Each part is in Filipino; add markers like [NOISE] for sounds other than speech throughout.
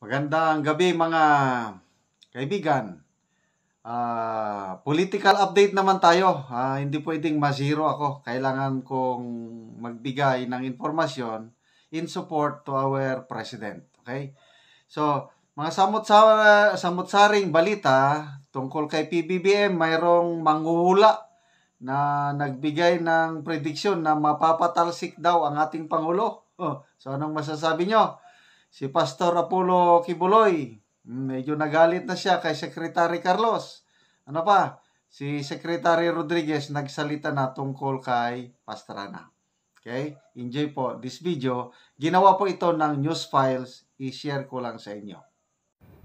Magandang gabi mga kaibigan. Uh, political update naman tayo. Uh, hindi pwedeng masiro ako. Kailangan kong magbigay ng informasyon in support to our president. Okay? So, mga samot saring balita tungkol kay PBBM, mayroong manghuhula na nagbigay ng prediksyon na mapapatalsik daw ang ating Pangulo. Oh, so, anong masasabi nyo? Si Pastor Apollo Kibuloy, mm, medyo nagalit na siya kay Secretary Carlos. Ano pa? Si Secretary Rodriguez nagsalita na tungkol kay Pastrana. Okay? Enjoy po this video. Ginawa po ito ng news files. I-share ko lang sa inyo.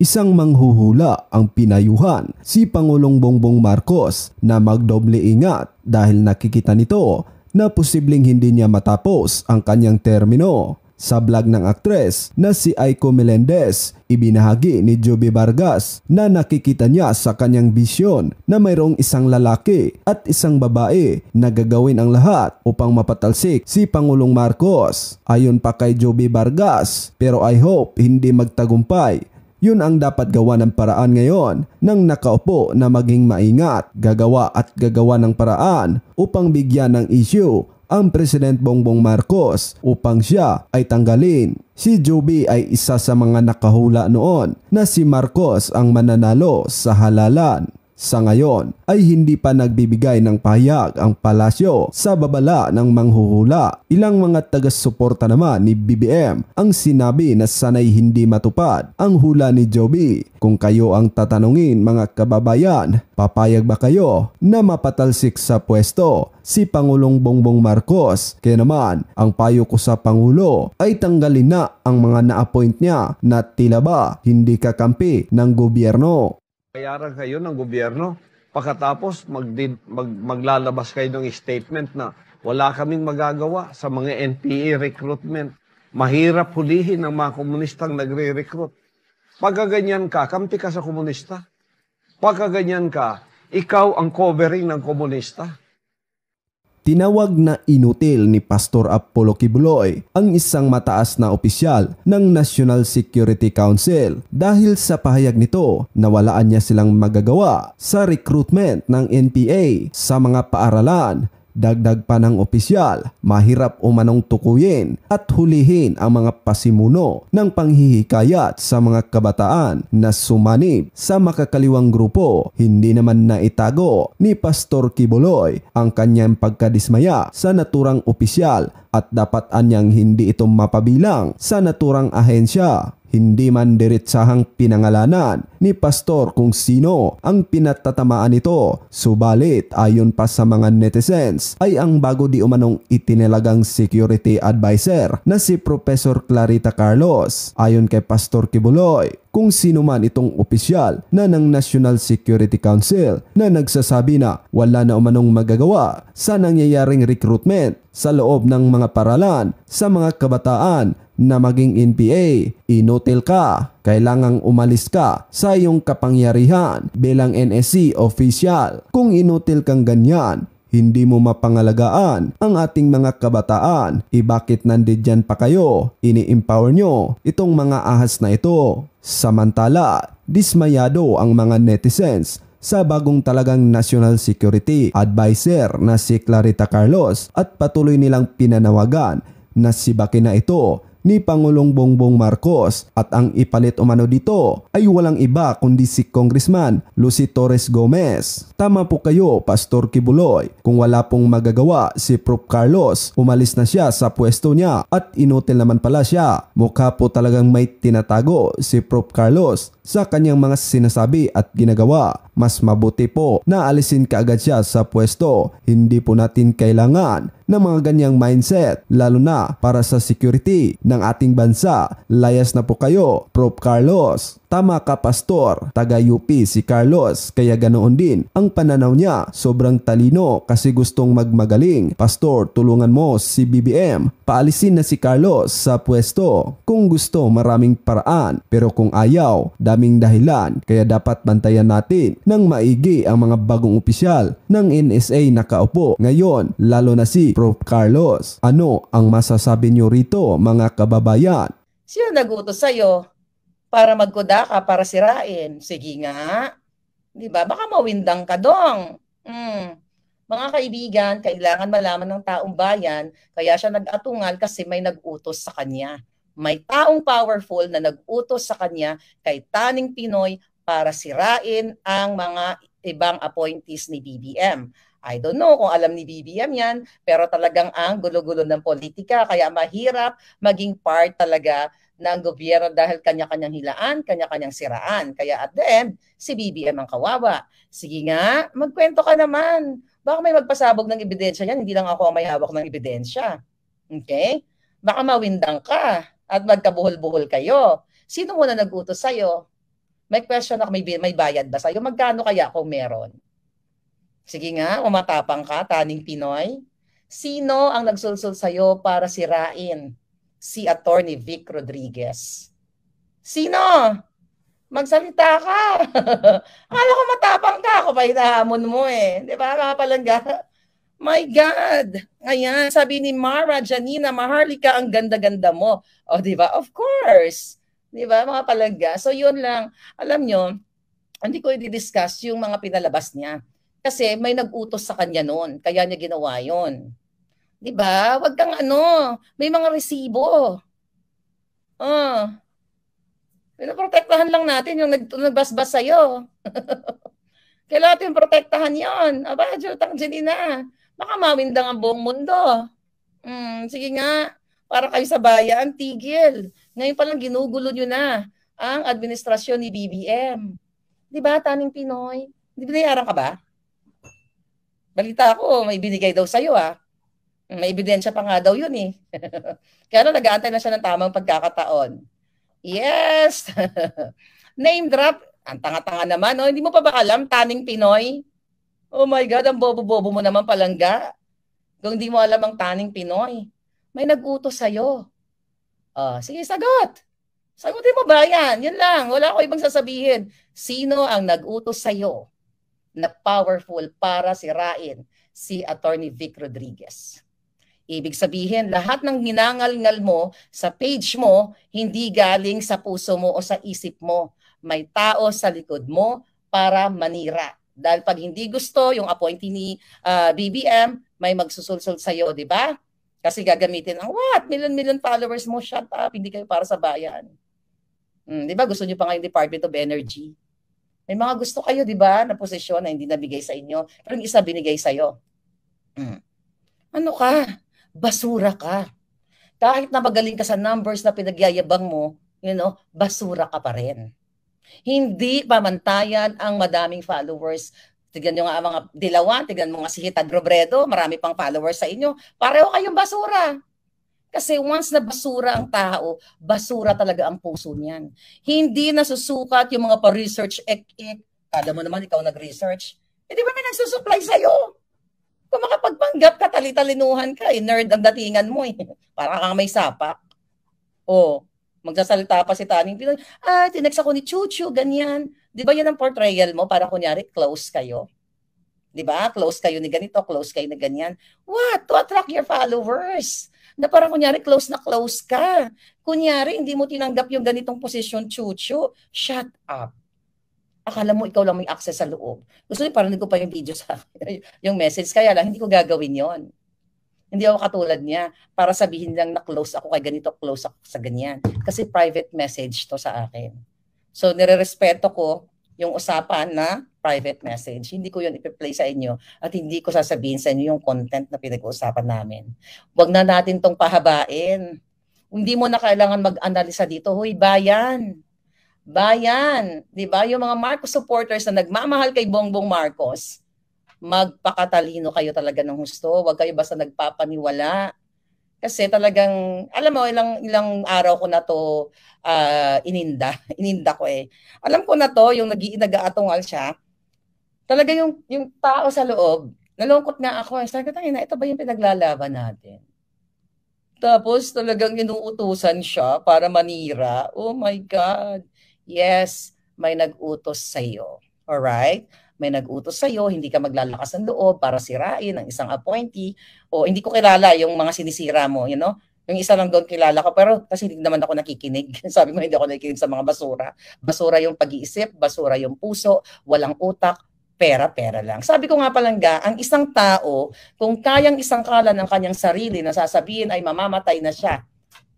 Isang manghuhula ang pinayuhan si Pangulong Bongbong Marcos na magdoble ingat dahil nakikita nito na posibleng hindi niya matapos ang kanyang termino. Sa vlog ng aktres na si Aiko Melendez, ibinahagi ni Joby Vargas na nakikita niya sa kanyang bisyon na mayroong isang lalaki at isang babae na gagawin ang lahat upang mapatalsik si Pangulong Marcos. Ayon pa kay Joby Vargas, pero I hope hindi magtagumpay yun ang dapat gawa ng paraan ngayon nang nakaupo na maging maingat, gagawa at gagawa ng paraan upang bigyan ng issue ang President Bongbong Marcos upang siya ay tanggalin. Si Joby ay isa sa mga nakahula noon na si Marcos ang mananalo sa halalan. Sa ngayon ay hindi pa nagbibigay ng pahayag ang palasyo sa babala ng manghuhula. Ilang mga taga-suporta naman ni BBM ang sinabi na sanay hindi matupad ang hula ni Joby. Kung kayo ang tatanungin mga kababayan, papayag ba kayo na mapatalsik sa pwesto si Pangulong Bongbong Marcos? Kaya naman, ang payo ko sa Pangulo ay tanggalin na ang mga na-appoint niya na tila ba hindi kakampi ng gobyerno bayaran kayo ng gobyerno. Pagkatapos, magdid, mag, maglalabas kayo ng statement na wala kaming magagawa sa mga NPA recruitment. Mahirap hulihin ang mga komunistang nagre-recruit. Pagkaganyan ka, kampi ka sa komunista. Pagkaganyan ka, ikaw ang covering ng komunista tinawag na inutil ni Pastor Apollo Kibuloy ang isang mataas na opisyal ng National Security Council dahil sa pahayag nito na walaan niya silang magagawa sa recruitment ng NPA sa mga paaralan Dagdag pa ng opisyal, mahirap umanong tukuyin at hulihin ang mga pasimuno ng panghihikayat sa mga kabataan na sumanib sa makakaliwang grupo. Hindi naman naitago ni Pastor Kibuloy ang kanyang pagkadismaya sa naturang opisyal at dapat anyang hindi ito mapabilang sa naturang ahensya hindi man diretsahang pinangalanan ni pastor kung sino ang pinatatamaan nito. Subalit ayon pa sa mga netizens ay ang bago di umanong itinalagang security advisor na si Professor Clarita Carlos. Ayon kay Pastor Kibuloy, kung sino man itong opisyal na ng National Security Council na nagsasabi na wala na umanong magagawa sa nangyayaring recruitment sa loob ng mga paralan sa mga kabataan na maging NPA. Inutil ka. Kailangang umalis ka sa iyong kapangyarihan bilang NSC official. Kung inutil kang ganyan, hindi mo mapangalagaan ang ating mga kabataan. E bakit nandiyan pa kayo? Ini-empower nyo itong mga ahas na ito. Samantala, dismayado ang mga netizens sa bagong talagang National Security Advisor na si Clarita Carlos at patuloy nilang pinanawagan na sibaki na ito ni Pangulong Bongbong Marcos at ang ipalit umano dito ay walang iba kundi si Congressman Lucy Torres Gomez. Tama po kayo Pastor Kibuloy, kung wala pong magagawa si Prop Carlos, umalis na siya sa pwesto niya at inutil naman pala siya. Mukha po talagang may tinatago si Prop Carlos sa kanyang mga sinasabi at ginagawa. Mas mabuti po na alisin kaagad siya sa pwesto. Hindi po natin kailangan ng mga ganyang mindset, lalo na para sa security ng ating bansa. Layas na po kayo, Prof. Carlos. Tama ka pastor, taga UP si Carlos kaya ganoon din ang pananaw niya sobrang talino kasi gustong magmagaling. Pastor tulungan mo si BBM paalisin na si Carlos sa pwesto. Kung gusto maraming paraan pero kung ayaw daming dahilan kaya dapat bantayan natin ng maigi ang mga bagong opisyal ng NSA nakaupo ngayon lalo na si Prof. Carlos. Ano ang masasabi niyo rito mga kababayan? Sino nagutos sa'yo para magkuda ka para sirain? Sige nga. Di ba? Baka mawindang ka dong. Mm kaibigan, kailangan malaman ng taong bayan, kaya siya nag-atungal kasi may nag-utos sa kanya. May taong powerful na nag-utos sa kanya kay Taning Pinoy para sirain ang mga ibang appointees ni BBM. I don't know kung alam ni BBM yan, pero talagang ang gulo-gulo ng politika. Kaya mahirap maging part talaga ng gobyerno dahil kanya-kanyang hilaan, kanya-kanyang siraan. Kaya at the end, si BBM ang kawawa. Sige nga, magkwento ka naman. Baka may magpasabog ng ebidensya yan, hindi lang ako ang may hawak ng ebidensya. Okay? Baka mawindang ka at magkabuhol-buhol kayo. Sino muna nag-utos sa'yo? May question ako, may, may bayad ba sa'yo? Magkano kaya kung meron? Sige nga, umatapang ka, taning Pinoy. Sino ang nagsulsul sa'yo para sirain si Attorney Vic Rodriguez? Sino? magsalita ka. [LAUGHS] Akala ko matapang ka, ako pa hinahamon mo eh. Di ba, mga palangga? My God! Ayan, sabi ni Mara, Janina, Maharlika, ang ganda-ganda mo. O, oh, di ba? Of course. Di ba, mga palangga? So, yun lang. Alam nyo, hindi ko i-discuss yung mga pinalabas niya. Kasi may nag-utos sa kanya noon, kaya niya ginawa yun. Di ba? Huwag kang ano, may mga resibo. Oh, uh. Pinoprotektahan eh, lang natin yung nag, nagbasbas sa'yo. [LAUGHS] Kailangan natin protektahan yon. Aba, Jutang na. baka mawindang ang buong mundo. Mm, sige nga, para kayo sa bayan, tigil. Ngayon palang ginugulo nyo na ang administrasyon ni BBM. Di ba, Taning Pinoy? Di ba binayaran ka ba? Balita ako, may binigay daw sa'yo ah. May ebidensya pa nga daw yun eh. [LAUGHS] Kaya na nag-aantay na siya ng tamang pagkakataon. Yes! [LAUGHS] Name drop. Ang tanga-tanga naman. Oh. Hindi mo pa ba alam, Taning Pinoy? Oh my God, ang bobo-bobo mo naman palangga. Kung hindi mo alam ang Taning Pinoy, may nag-utos sa'yo. Oh, sige, sagot. Sagutin mo ba yan? Yan lang. Wala ko ibang sasabihin. Sino ang nag-utos sa'yo na powerful para sirain si Attorney Vic Rodriguez? Ibig sabihin, lahat ng ginangalngal mo sa page mo, hindi galing sa puso mo o sa isip mo. May tao sa likod mo para manira. Dahil pag hindi gusto yung appointee ni uh, ah, BBM, may magsusulsul sa iyo, di ba? Kasi gagamitin ang what? Million-million followers mo, shut up, hindi kayo para sa bayan. Mm, di ba gusto niyo pa ngayong Department of Energy? May mga gusto kayo, di ba, na posisyon na hindi nabigay sa inyo, pero yung isa binigay sa iyo. Mm. Ano ka? basura ka. Kahit na magaling ka sa numbers na pinagyayabang mo, you know, basura ka pa rin. Hindi pamantayan ang madaming followers. Tignan nyo nga mga dilawan, tignan mo nga si Hita Robredo, marami pang followers sa inyo. Pareho kayong basura. Kasi once na basura ang tao, basura talaga ang puso niyan. Hindi nasusukat yung mga pa-research ek-ek. Kala mo naman ikaw nag-research. Eh di ba may nagsusupply sa'yo? Kung makapagpanggap ka, talitalinuhan ka eh. Nerd ang datingan mo eh. Para kang may sapak. O, oh, magsasalita pa si Taning Pinoy. Ah, tinex ako ni Chuchu, ganyan. Di ba yan ang portrayal mo para kunyari close kayo? Di ba? Close kayo ni ganito, close kayo ni ganyan. What? To attract your followers na parang kunyari close na close ka. Kunyari, hindi mo tinanggap yung ganitong position, chuchu. Shut up akala mo ikaw lang may access sa loob. Gusto niyo parang ko pa yung video sa [LAUGHS] yung message. Kaya lang, hindi ko gagawin yon. Hindi ako katulad niya para sabihin lang na close ako kay ganito, close ako sa ganyan. Kasi private message to sa akin. So, nirerespeto ko yung usapan na private message. Hindi ko yon yun play sa inyo at hindi ko sasabihin sa inyo yung content na pinag-uusapan namin. Huwag na natin tong pahabain. Hindi mo na kailangan mag-analisa dito. Hoy, bayan! bayan, 'di ba? Yung mga Marcos supporters na nagmamahal kay Bongbong Marcos, magpakatalino kayo talaga ng husto, huwag kayo basta nagpapaniwala. Kasi talagang alam mo ilang ilang araw ko na to uh, ininda, [LAUGHS] ininda ko eh. Alam ko na to yung nag iinag siya. Talaga yung yung tao sa loob, nalungkot nga ako. Eh. Sabi ko, na ito ba yung pinaglalaban natin? Tapos talagang inuutusan siya para manira. Oh my God yes, may nag-utos sa iyo. All right? May nag-utos sa iyo, hindi ka maglalakas ng loob para sirain ang isang appointee o hindi ko kilala yung mga sinisira mo, you know? Yung isa lang doon kilala ko, pero kasi hindi naman ako nakikinig. [LAUGHS] Sabi mo, hindi ako nakikinig sa mga basura. Basura yung pag-iisip, basura yung puso, walang utak, pera-pera lang. Sabi ko nga ga, ang isang tao, kung kayang isang kalan ng kanyang sarili na sasabihin ay mamamatay na siya,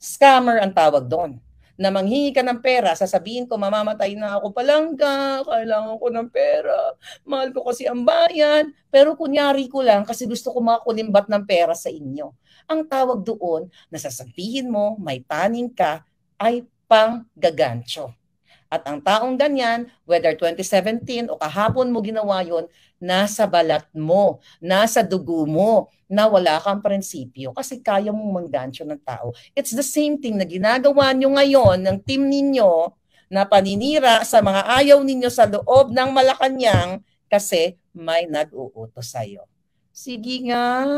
scammer ang tawag doon na manghingi ka ng pera, sasabihin ko mamamatay na ako palangga, kailangan ko ng pera, mahal ko kasi ang bayan, pero kunyari ko lang kasi gusto ko makakulimbat ng pera sa inyo. Ang tawag doon, nasasabihin mo, may taning ka, ay panggagansyo. At ang taong ganyan, whether 2017 o kahapon mo ginawa yon, nasa balat mo, nasa dugo mo, na wala kang prinsipyo kasi kaya mong mangdansyo ng tao. It's the same thing na ginagawa nyo ngayon ng team ninyo na paninira sa mga ayaw ninyo sa loob ng Malacanang kasi may nag-uuto sa'yo. Sige nga. [LAUGHS]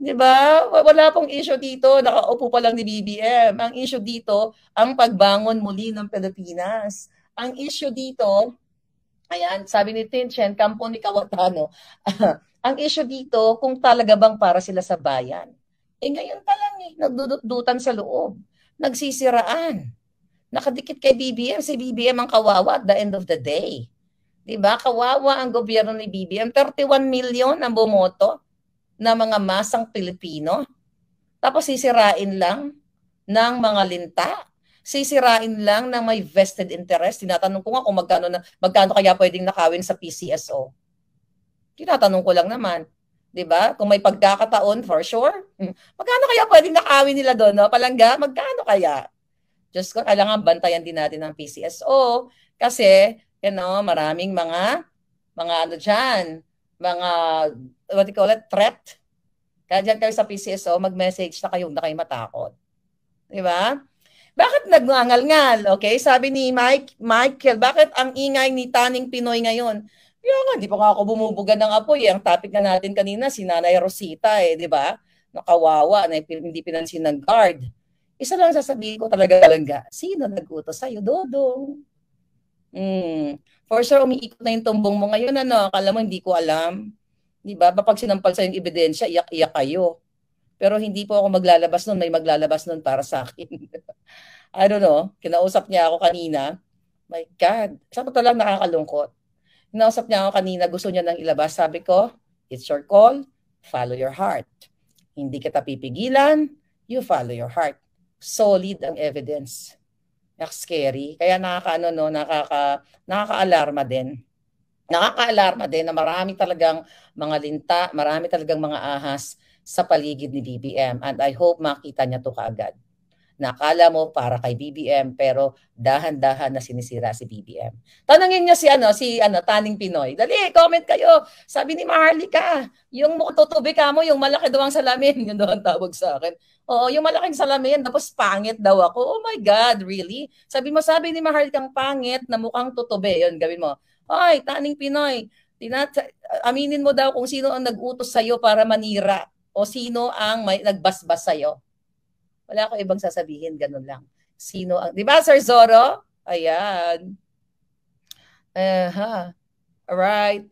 'Di ba? Wala pong issue dito, nakaupo pa lang ni BBM. Ang issue dito, ang pagbangon muli ng Pilipinas. Ang issue dito, Ayan, sabi ni Tinchen, kampo ni Kawatano, [LAUGHS] ang issue dito, kung talaga bang para sila sa bayan. Eh ngayon pa lang eh, nagdudutdutan sa loob, nagsisiraan. Nakadikit kay BBM, si BBM ang kawawa at the end of the day. 'Di ba? Kawawa ang gobyerno ni BBM. 31 million ang bumoto na mga masang Pilipino. Tapos sisirain lang ng mga linta sisirain lang ng may vested interest. Tinatanong ko nga kung magkano, na, magkano kaya pwedeng nakawin sa PCSO. Tinatanong ko lang naman. 'di ba? Kung may pagkakataon for sure. Hmm. Magkano kaya pwedeng nakawin nila doon, no? Palangga, magkano kaya? Just ko, kailangan bantayan din natin ng PCSO kasi you know, maraming mga mga ano diyan, mga what do you call it, threat. Kaya diyan kayo sa PCSO, mag-message na kayo, na kayo matakot. 'Di ba? Bakit nagngangalngal? Okay, sabi ni Mike, Michael, bakit ang ingay ni Taning Pinoy ngayon? Yan nga, di pa nga ako bumubuga ng apoy. Eh. Ang topic na natin kanina, si Nanay Rosita eh, di ba? Nakawawa, na hindi pinansin ng guard. Isa lang sasabihin ko talaga talaga, sino nag-utos sa'yo, Dodong? Mm. For sure, umiikot na yung tumbong mo ngayon, ano, akala mo hindi ko alam. Di ba? Kapag sinampal sa yung ebidensya, iyak-iyak kayo. Pero hindi po ako maglalabas nun, may maglalabas nun para sa akin. I don't know, kinausap niya ako kanina. My God, sa totoo lang nakakalungkot. Kinausap niya ako kanina, gusto niya nang ilabas. Sabi ko, it's your call, follow your heart. Hindi kita pipigilan, you follow your heart. Solid ang evidence. Scary. Kaya nakakaano no, nakaka nakakaalarma din nakakaalarma din na marami talagang mga linta, marami talagang mga ahas sa paligid ni BBM. And I hope makita niya to kaagad. Nakala mo para kay BBM pero dahan-dahan na sinisira si BBM. Tanungin niyo si ano si ano Taning Pinoy. Dali, comment kayo. Sabi ni Maharlika, yung mukututubi ka mo, yung malaki daw ang salamin, [LAUGHS] yun daw ang tawag sa akin. Oo, yung malaking salamin, tapos pangit daw ako. Oh my God, really? Sabi mo, sabi ni Maharlika, pangit na mukhang tutubi. Yun, gawin mo. Ay, Taning Pinoy, tinat- aminin mo daw kung sino ang nag-utos sa'yo para manira o sino ang may nagbasbas sa'yo. Wala akong ibang sasabihin, ganun lang. Sino ang, di ba Sir Zoro? Ayan. Uh, huh. right.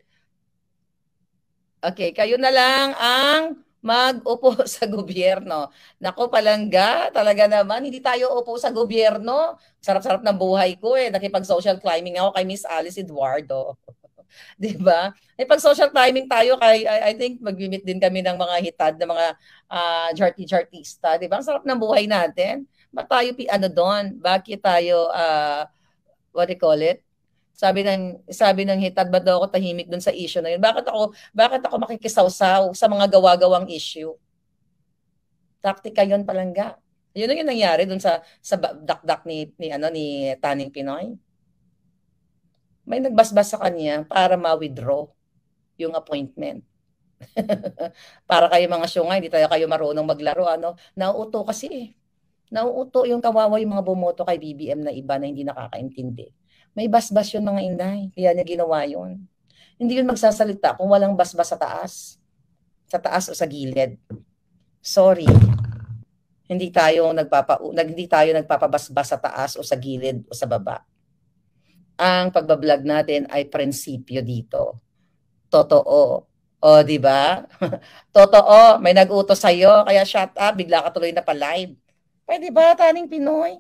Okay, kayo na lang ang mag-upo [LAUGHS] sa gobyerno. Nako palangga, talaga naman, hindi tayo upo sa gobyerno. Sarap-sarap ng buhay ko eh. Nakipag-social climbing ako kay Miss Alice Eduardo. [LAUGHS] [LAUGHS] 'Di ba? Eh pag social climbing tayo, kay I, I think magmi-meet din kami ng mga hitad ng mga uh, ah, jarty-jartista, 'di ba? Ang sarap ng buhay natin. Ba tayo pi ano doon? Bakit tayo uh, what do you call it? Sabi ng sabi ng hitad ba daw ako tahimik doon sa issue na yun? Bakit ako bakit ako makikisawsaw sa mga gawagawang gawang issue? Taktika 'yon palangga. Yun ang yung nangyari doon sa sa dakdak ni ni ano ni Taning Pinoy may nagbasbas sa kanya para ma-withdraw yung appointment. [LAUGHS] para kayo mga syunga, hindi tayo kayo marunong maglaro. Ano? Nauuto kasi eh. Nauuto yung kawawa yung mga bumoto kay BBM na iba na hindi nakakaintindi. May basbas yun mga inday. Kaya niya ginawa yun. Hindi yun magsasalita kung walang basbas sa taas. Sa taas o sa gilid. Sorry. Hindi tayo nagpapa hindi tayo nagpapabasbas sa taas o sa gilid o sa baba ang pagbablog natin ay prinsipyo dito. Totoo. O, di ba? [LAUGHS] Totoo, may nag-utos sa'yo, kaya shut up, bigla ka tuloy na pa-live. Pwede ba, taning Pinoy?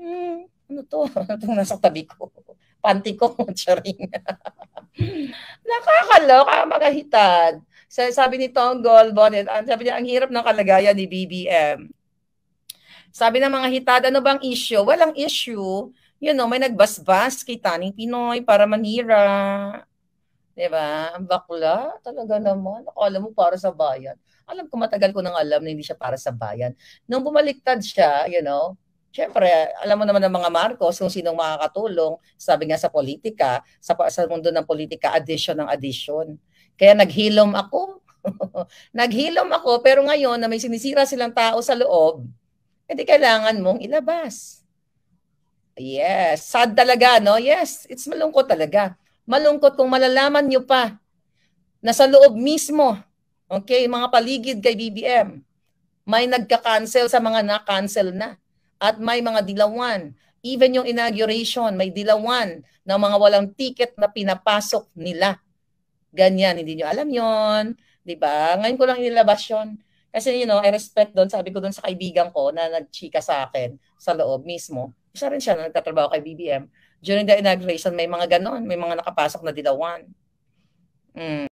Hmm, ano to? Itong [LAUGHS] ano nasa tabi ko. [LAUGHS] Panty ko, charing. Nakakaloka, ah, magahitad. Sabi ni Tonggol Bonnet, sabi niya, ang hirap ng kalagayan ni BBM. Sabi ng mga hitad, ano bang issue? Walang issue you know, may nagbasbas kay Taning Pinoy para manira. Di ba? Ang bakla, talaga naman. Alam mo para sa bayan. Alam ko matagal ko nang alam na hindi siya para sa bayan. Nung bumaliktad siya, you know, Siyempre, alam mo naman ng mga Marcos kung sinong makakatulong. Sabi nga sa politika, sa, sa mundo ng politika, addition ng addition. Kaya naghilom ako. [LAUGHS] naghilom ako, pero ngayon na may sinisira silang tao sa loob, edi eh kailangan mong ilabas. Yes, sad talaga, no? Yes, it's malungkot talaga. Malungkot kung malalaman nyo pa na sa loob mismo, okay, mga paligid kay BBM, may nagka-cancel sa mga na-cancel na. At may mga dilawan. Even yung inauguration, may dilawan na mga walang ticket na pinapasok nila. Ganyan, hindi nyo alam yon, di ba? Ngayon ko lang inilabas yon. Kasi you know, I respect doon, sabi ko doon sa kaibigan ko na nagchika sa akin sa loob mismo isa rin siya na nagtatrabaho kay BBM. During the inauguration, may mga ganon. May mga nakapasok na dilawan. Mm.